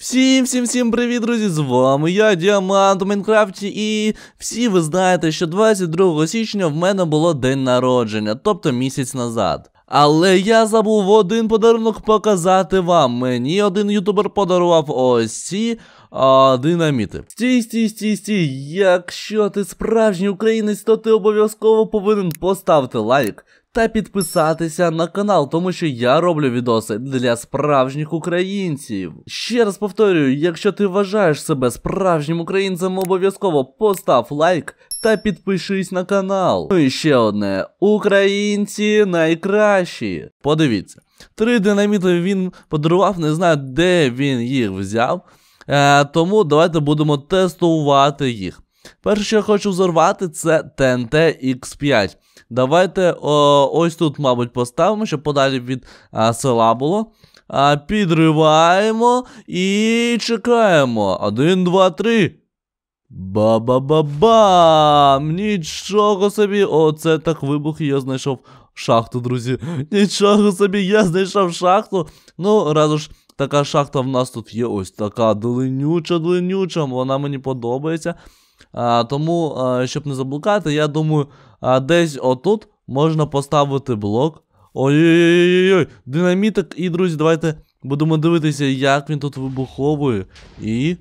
Всім всім всім привіт, друзі! З вами я, Діамант у Майнкрафті, і всі ви знаєте, що 22 січня в мене було день народження, тобто місяць назад. Але я забув один подарунок показати вам. Мені один ютубер подарував ось ці а, динаміти. Стій, стій, стій, стій. Якщо ти справжній українець, то ти обов'язково повинен поставити лайк. Та підписатися на канал, тому що я роблю відоси для справжніх українців. Ще раз повторюю, якщо ти вважаєш себе справжнім українцем, обов'язково постав лайк та підпишись на канал. Ну і ще одне: українці найкращі. Подивіться, три динаміти він подарував, не знаю, де він їх взяв. Е, Тому давайте будемо тестувати їх. Перше, що я хочу взорвати, це TNT X5. Давайте о, ось тут, мабуть, поставимо, щоб подалі від а, е, села було. А, е, Підриваємо і чекаємо. Один, два, три. Ба-ба-ба-бам! Нічого собі! Оце так вибух, я знайшов шахту, друзі. Нічого собі, я знайшов шахту. Ну, разу ж Така шахта в нас тут є ось така длинюча, длинюча, вона мені подобається. А, Тому, а, щоб не заблукати, я думаю, а, десь отут можна поставити блок. Ой-ой-ой, динамітик. І, друзі, давайте будемо дивитися, як він тут вибуховує. І.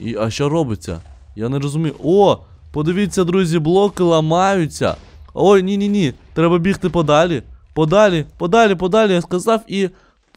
І. А що робиться? Я не розумію. О! Подивіться, друзі, блоки ламаються. Ой, ні-ні ні. Треба бігти подалі. Подалі, подалі, подалі, я сказав, і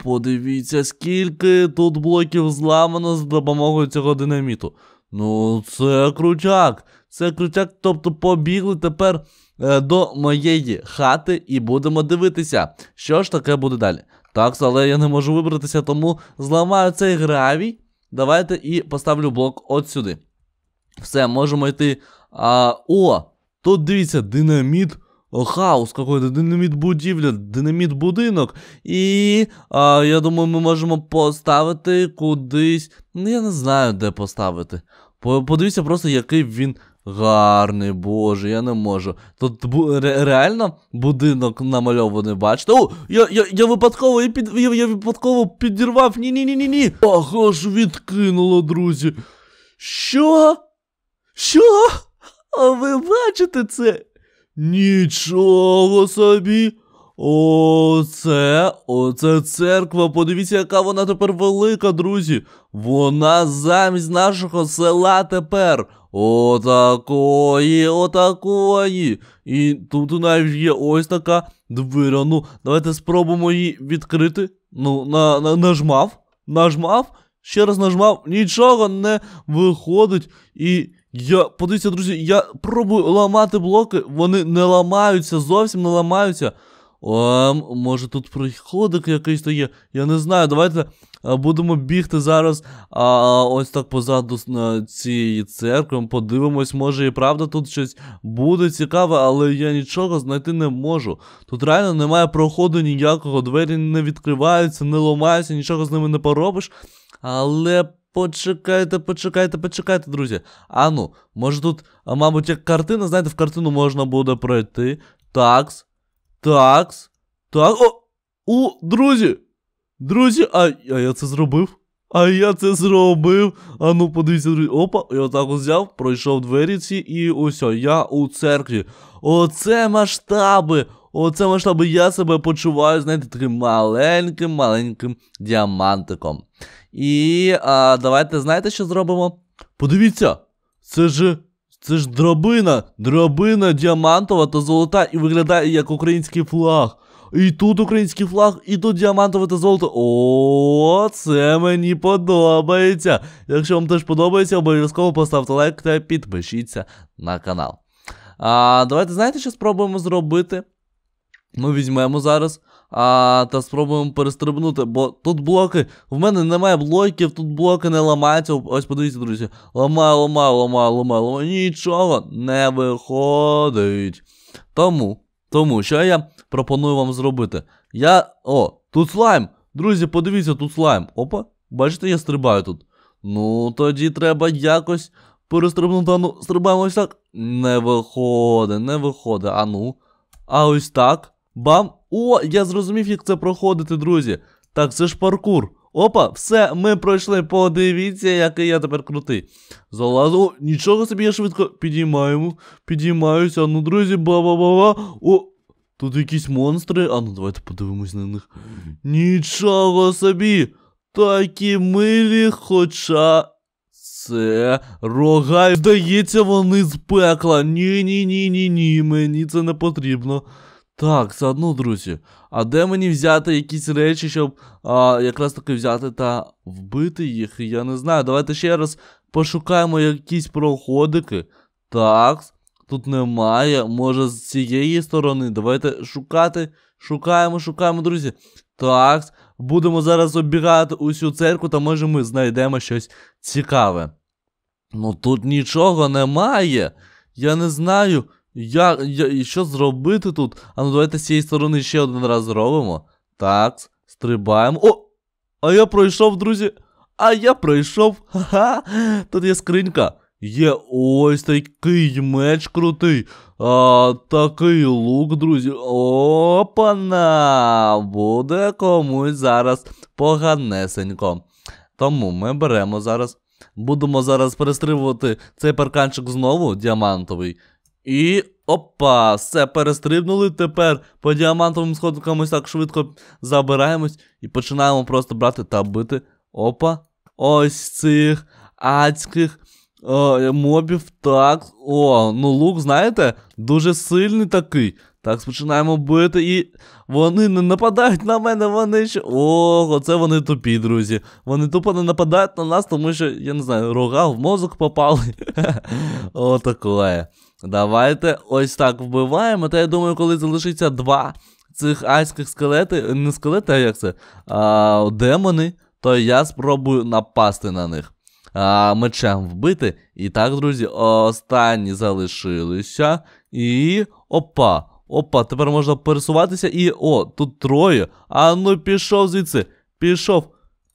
Подивіться, скільки тут блоків зламано з допомогою цього динаміту. Ну, це крутяк. Це крутяк. Тобто побігли тепер е, до моєї хати і будемо дивитися, що ж таке буде далі. Так, але я не можу вибратися, тому зламаю цей гравій. Давайте і поставлю блок от сюди. Все, можемо йти. А, О, тут дивіться, динаміт. Е, хаос какой-то, динамит будівля, динаміт будинок. І а, я думаю, ми можемо поставити кудись. Ну, я не знаю, де поставити. Подивіться просто, який він гарний, боже, я не можу. Тут бу ре реально будинок намальований, бачите. О, я я, я випадково я під, я, я випадково підірвав. Ні-ні-ні-ні-ні. Ах, аж відкинуло, друзі. Що? Що? А ви бачите це? Нічого собі. Оце, оце церква. Подивіться, яка вона тепер велика, друзі. Вона замість нашого села тепер. Отакої, отакої. І тут навіть є ось така двира. Ну, давайте спробуємо її відкрити. Ну, на, на, нажмав. Нажмав. Ще раз нажмав. Нічого не виходить. І я, подивіться, друзі, я пробую ламати блоки, вони не ламаються, зовсім не ламаються. Ом, може тут приходик якийсь то є. Я не знаю. Давайте а, будемо бігти зараз. А ось так позаду а, цієї церкви. Подивимось, може і правда тут щось буде цікаве, але я нічого знайти не можу. Тут реально немає проходу ніякого, двері не відкриваються, не ламаються, нічого з ними не поробиш. Але Почекайте, почекайте, почекайте, друзі. Ану, може тут, мабуть, як картина, знаєте, в картину можна буде пройти. Такс. Такс. Так. О! О, друзі! Друзі, а, а я це зробив. А я це зробив. А ну, подивіться, друзі. Опа, я отак взяв, пройшов двері ці, і ось я у церкві. Оце масштаби! Оце масштаби, я себе почуваю, знаєте, таким маленьким-маленьким діамантиком. І а, давайте знаєте, що зробимо? Подивіться, це ж це ж драбина, драбина діамантова та золота, і виглядає як український флаг. І тут український флаг, і тут діамантове та золото. О, це мені подобається. Якщо вам теж подобається, обов'язково поставте лайк та підпишіться на канал. А Давайте знаєте, що спробуємо зробити? Ми візьмемо зараз а, Та спробуємо перестрибнути, бо тут блоки. В мене немає блоків, тут блоки не ламаються. Ось подивіться, друзі. Ламаю, ламаю, ламаю, ламаю, ламаю. Нічого не виходить. Тому, тому, що я пропоную вам зробити? Я. О, тут слайм. Друзі, подивіться, тут слайм. Опа, бачите, я стрибаю тут. Ну, тоді треба якось перестрибнути. Ану, стрибаємо ось так. Не виходить, не виходить. Ану. А ось так. Бам! О, я зрозумів, як це проходити, друзі. Так, це ж паркур. Опа, все, ми пройшли. Подивіться, який я тепер крутий. Залазу. О, нічого собі я швидко підіймаємо. Підіймаюся. Ну, друзі, ба-ба-ба-ба. О, тут якісь монстри. А ну давайте подивимось на них. Нічого собі. Такі милі, хоча. Це рога. Здається, вони з пекла. Ні-ні-ні-ні-ні. Мені це не потрібно. Так, заодно, друзі. А де мені взяти якісь речі, щоб а, якраз таки взяти та вбити їх? Я не знаю. Давайте ще раз пошукаємо якісь проходики. Так, тут немає. Може, з цієї сторони. Давайте шукати. Шукаємо, шукаємо, друзі. Так, будемо зараз оббігати усю церкву, та може ми знайдемо щось цікаве. Ну тут нічого немає. Я не знаю. Як. я, і що зробити тут? А ну давайте з цієї сторони ще один раз зробимо. Так, стрибаємо. О! А я пройшов, друзі. А я пройшов. Ха-ха. Тут є скринька. Є ось такий меч крутий. А, Такий лук, друзі. Опана! Буде комусь зараз поганесенько. Тому ми беремо зараз. Будемо зараз перестрибувати цей парканчик знову, діамантовий. І. Опа, все, перестрибнули. Тепер по діамантовим сходкам ось так швидко забираємось і починаємо просто брати та бити. Опа. Ось цих адських о, е, мобів. Так. О, ну лук, знаєте, дуже сильний такий. Так, починаємо бити, і вони не нападають на мене, вони ще. Ох, це вони тупі, друзі. Вони тупо не нападають на нас, тому що, я не знаю, рога в мозок попали. Отакое. Давайте ось так вбиваємо. Та я думаю, коли залишиться два цих айських скелети, не скелети, а як це? а, Демони, то я спробую напасти на них. А, Мечем вбити. І так, друзі, останні залишилися. І. Опа! Опа, тепер можна пересуватися і. О, тут троє. А ну пішов звідси. Пішов.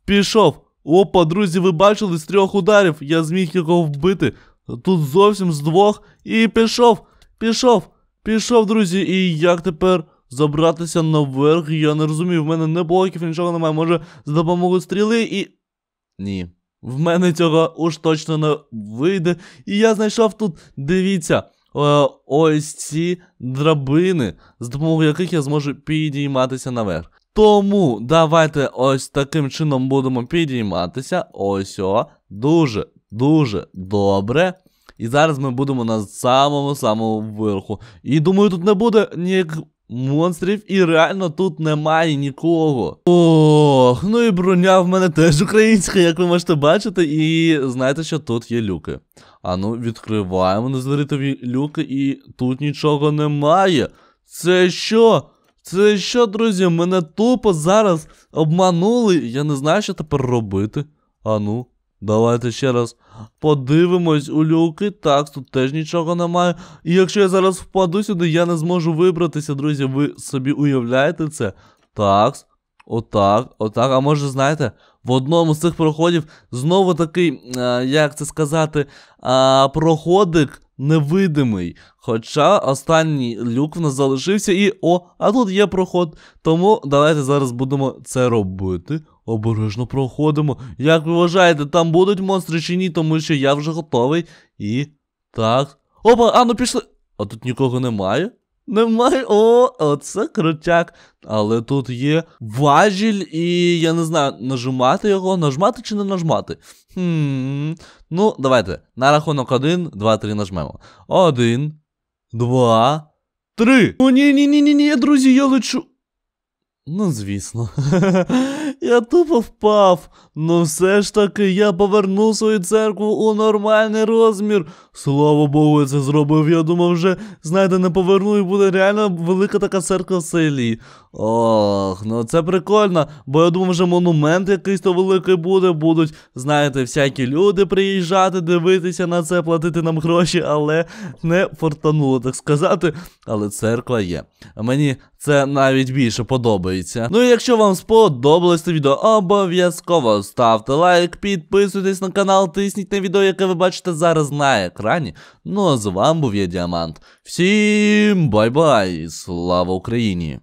Пішов. Опа, друзі, ви бачили з трьох ударів. Я зміг його вбити. Тут зовсім з двох. І пішов. Пішов. Пішов, друзі. І як тепер забратися наверх? Я не розумію, в мене не блоків, нічого немає. Може, з допомогою стріли і. Ні. В мене цього уж точно не вийде. І я знайшов тут. Дивіться. Е, ось ці драбини, з допомогою яких я зможу підійматися наверх. Тому давайте ось таким чином будемо підійматися. Ось о. Дуже, дуже добре. І зараз ми будемо на самому-самому верху. І думаю, тут не буде ніяких монстрів, і реально тут немає нікого. Ох, ну і броня в мене теж українська, як ви можете бачити, і знаєте, що тут є люки. А ну, відкриваємо незверитові люки, і тут нічого немає. Це що? Це що, друзі? Мене тупо зараз обманули. Я не знаю, що тепер робити. А ну. Давайте ще раз подивимось у люки. Так, тут теж нічого немає. І якщо я зараз впаду сюди, я не зможу вибратися, друзі. Ви собі уявляєте це? Так, отак, отак. А може, знаєте, в одному з цих проходів знову такий, а, е, як це сказати, а, е, проходик невидимий. Хоча останній люк в нас залишився, і о, а тут є проход. Тому давайте зараз будемо це робити. Обережно проходимо. Як ви вважаєте, там будуть монстри чи ні, тому що я вже готовий. І. Так. Опа, а ну пішли. А тут нікого немає. Немає. О, оце крутяк. Але тут є важіль, і я не знаю, нажимати його, нажмати чи не нажмати. Хм. Ну, давайте. На рахунок 1, 2, 3 нажмемо. Один, два, три. О, ні, ні, ні, ні, ні, друзі, я лечу. Ну, звісно, я тупо впав, ну все ж таки я повернув свою церкву у нормальний розмір. Слава Богу, я це зробив. Я думав, вже знаєте, не поверну і буде реально велика така церква в селі. Ох, ну це прикольно, бо я думав, вже монумент якийсь то великий буде. Будуть, знаєте, всякі люди приїжджати, дивитися на це, платити нам гроші, але не фортануло так сказати. Але церква є. А мені це навіть більше подобається. Ну і якщо вам сподобалось це відео, обов'язково ставте лайк, підписуйтесь на канал, тисніть на відео, яке ви бачите зараз на екрані. Ну а з вами був я Діамант. Всім бай-бай, слава Україні!